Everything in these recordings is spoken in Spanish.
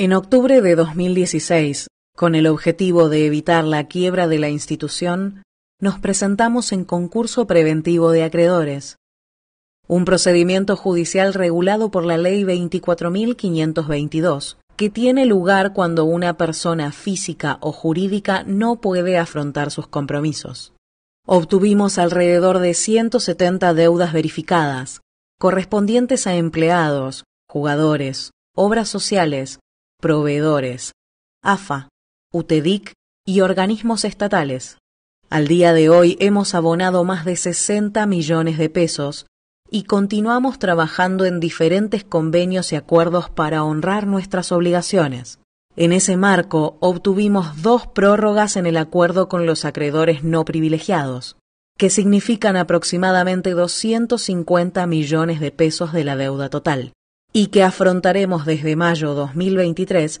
En octubre de 2016, con el objetivo de evitar la quiebra de la institución, nos presentamos en concurso preventivo de acreedores, un procedimiento judicial regulado por la Ley 24.522, que tiene lugar cuando una persona física o jurídica no puede afrontar sus compromisos. Obtuvimos alrededor de 170 deudas verificadas, correspondientes a empleados, jugadores, obras sociales, proveedores, AFA, UTEDIC y organismos estatales. Al día de hoy hemos abonado más de 60 millones de pesos y continuamos trabajando en diferentes convenios y acuerdos para honrar nuestras obligaciones. En ese marco, obtuvimos dos prórrogas en el acuerdo con los acreedores no privilegiados, que significan aproximadamente 250 millones de pesos de la deuda total y que afrontaremos desde mayo 2023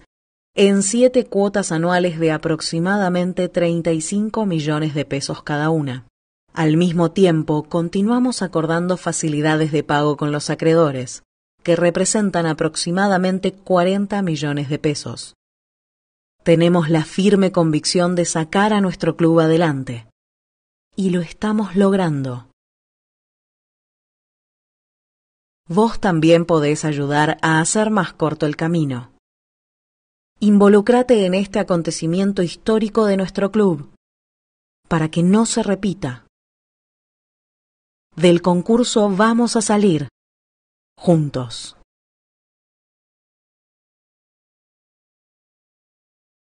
en siete cuotas anuales de aproximadamente 35 millones de pesos cada una. Al mismo tiempo, continuamos acordando facilidades de pago con los acreedores, que representan aproximadamente 40 millones de pesos. Tenemos la firme convicción de sacar a nuestro club adelante. Y lo estamos logrando. vos también podés ayudar a hacer más corto el camino. Involucrate en este acontecimiento histórico de nuestro club, para que no se repita. Del concurso vamos a salir, juntos.